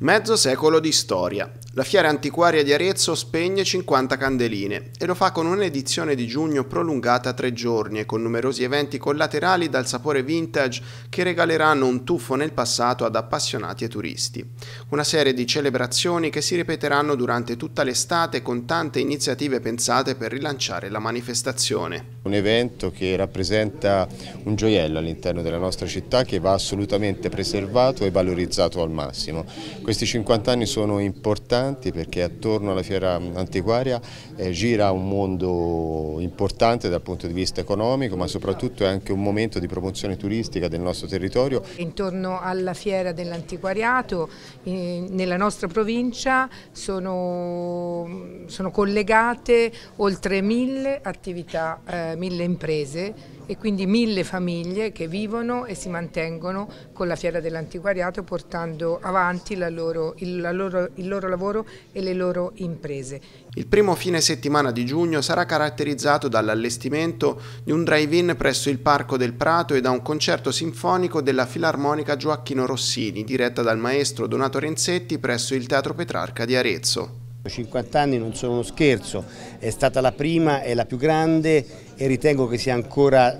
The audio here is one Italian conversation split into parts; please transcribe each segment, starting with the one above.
Mezzo secolo di storia. La fiera antiquaria di Arezzo spegne 50 candeline e lo fa con un'edizione di giugno prolungata a tre giorni e con numerosi eventi collaterali dal sapore vintage che regaleranno un tuffo nel passato ad appassionati e turisti. Una serie di celebrazioni che si ripeteranno durante tutta l'estate con tante iniziative pensate per rilanciare la manifestazione. Un evento che rappresenta un gioiello all'interno della nostra città che va assolutamente preservato e valorizzato al massimo questi 50 anni sono importanti perché attorno alla fiera antiquaria eh, gira un mondo importante dal punto di vista economico ma soprattutto è anche un momento di promozione turistica del nostro territorio. Intorno alla fiera dell'antiquariato eh, nella nostra provincia sono, sono collegate oltre mille attività, eh, mille imprese e quindi mille famiglie che vivono e si mantengono con la fiera dell'antiquariato portando avanti la loro loro, il, loro, il loro lavoro e le loro imprese. Il primo fine settimana di giugno sarà caratterizzato dall'allestimento di un drive-in presso il Parco del Prato e da un concerto sinfonico della Filarmonica Gioacchino Rossini, diretta dal maestro Donato Renzetti presso il Teatro Petrarca di Arezzo. 50 anni non sono uno scherzo, è stata la prima e la più grande e ritengo che sia ancora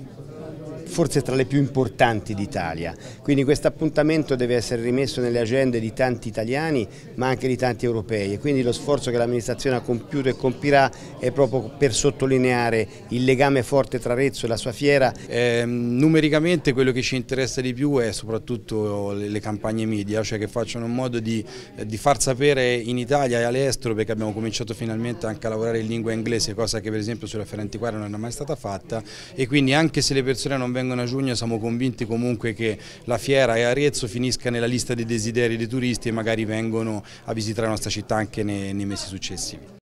forse tra le più importanti d'Italia. Quindi questo appuntamento deve essere rimesso nelle agende di tanti italiani ma anche di tanti europei e quindi lo sforzo che l'amministrazione ha compiuto e compirà è proprio per sottolineare il legame forte tra Rezzo e la sua fiera. Eh, numericamente quello che ci interessa di più è soprattutto le, campagne media, cioè che facciano un modo di, eh, di far sapere in Italia e all'estero perché abbiamo cominciato finalmente anche a lavorare in lingua inglese, cosa che per esempio sulla Ferrantiquaria non è mai stata fatta e quindi anche se le persone non vengono vengono a giugno siamo convinti comunque che la fiera e Arezzo finisca nella lista dei desideri dei turisti e magari vengono a visitare la nostra città anche nei, nei mesi successivi.